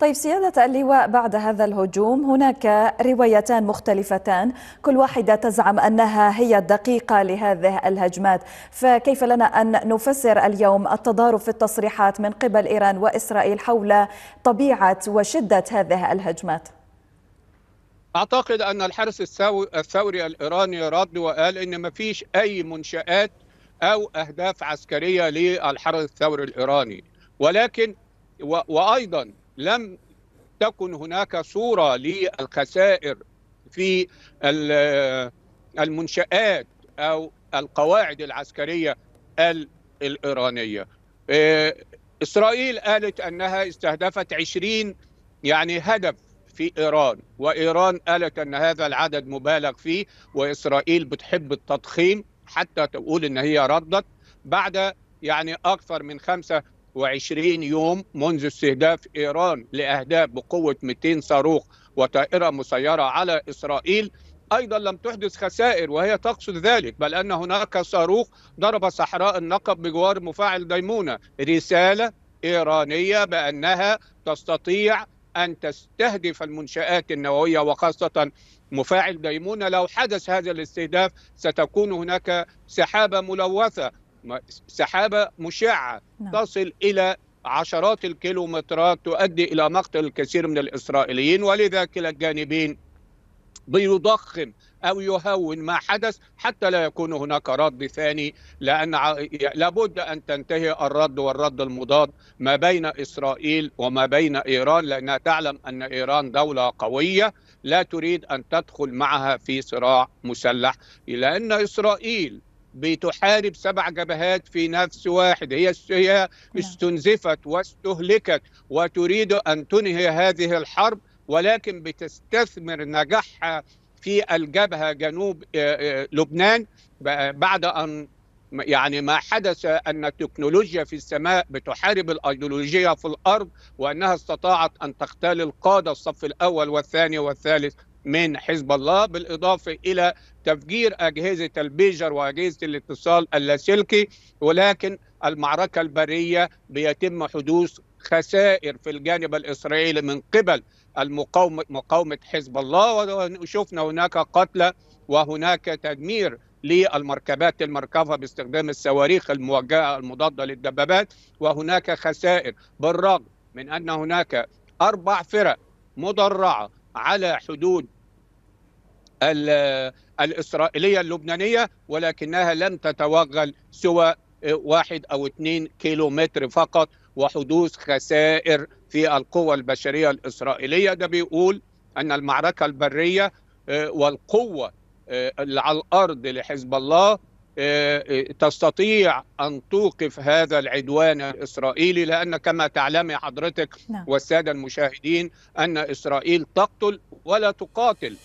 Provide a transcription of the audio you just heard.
طيب سيادة اللواء بعد هذا الهجوم هناك روايتان مختلفتان كل واحدة تزعم أنها هي الدقيقة لهذه الهجمات فكيف لنا أن نفسر اليوم التضارب في التصريحات من قبل إيران وإسرائيل حول طبيعة وشدة هذه الهجمات؟ أعتقد أن الحرس الثوري الإيراني رد وقال إن ما فيش أي منشآت أو أهداف عسكرية للحرس الثوري الإيراني ولكن وأيضا لم تكن هناك صورة للخسائر في المنشآت أو القواعد العسكرية الإيرانية آه، إسرائيل قالت أنها استهدفت 20 يعني هدف في إيران وإيران قالت أن هذا العدد مبالغ فيه وإسرائيل بتحب التضخيم حتى تقول أن هي ردت بعد يعني أكثر من خمسة وعشرين يوم منذ استهداف إيران لأهداف بقوة 200 صاروخ وطائرة مسيرة على إسرائيل ايضا لم تحدث خسائر وهي تقصد ذلك بل ان هناك صاروخ ضرب صحراء النقب بجوار مفاعل ديمونه رساله ايرانيه بانها تستطيع ان تستهدف المنشات النوويه وخاصه مفاعل ديمونه لو حدث هذا الاستهداف ستكون هناك سحابه ملوثه سحابه مشعه نعم. تصل الى عشرات الكيلومترات تؤدي الى مقتل الكثير من الاسرائيليين ولذا كلا الجانبين بيضخم او يهون ما حدث حتى لا يكون هناك رد ثاني لان لابد ان تنتهي الرد والرد المضاد ما بين اسرائيل وما بين ايران لانها تعلم ان ايران دوله قويه لا تريد ان تدخل معها في صراع مسلح لان اسرائيل بتحارب سبع جبهات في نفس واحد هي هي نعم. استنزفت واستهلكت وتريد ان تنهي هذه الحرب ولكن بتستثمر نجاحها في الجبهه جنوب آه، آه، لبنان بعد ان يعني ما حدث ان التكنولوجيا في السماء بتحارب الايديولوجيه في الارض وانها استطاعت ان تغتال القاده الصف الاول والثاني والثالث من حزب الله بالإضافة إلى تفجير أجهزة البيجر وأجهزة الاتصال اللاسلكي ولكن المعركة البرية بيتم حدوث خسائر في الجانب الإسرائيلي من قبل المقاومة مقاومة حزب الله وشفنا هناك قتلى وهناك تدمير للمركبات المركبة باستخدام الصواريخ الموجهة المضادة للدبابات وهناك خسائر بالرغم من أن هناك أربع فرق مدرعة على حدود الإسرائيلية اللبنانية ولكنها لم تتوغل سوى آه، واحد أو اثنين كيلومتر فقط وحدوث خسائر في القوى البشرية الإسرائيلية ده بيقول أن المعركة البرية آه، والقوة آه، على الأرض لحزب الله تستطيع أن توقف هذا العدوان الإسرائيلي لأن كما تعلمي حضرتك نعم. والسادة المشاهدين أن إسرائيل تقتل ولا تقاتل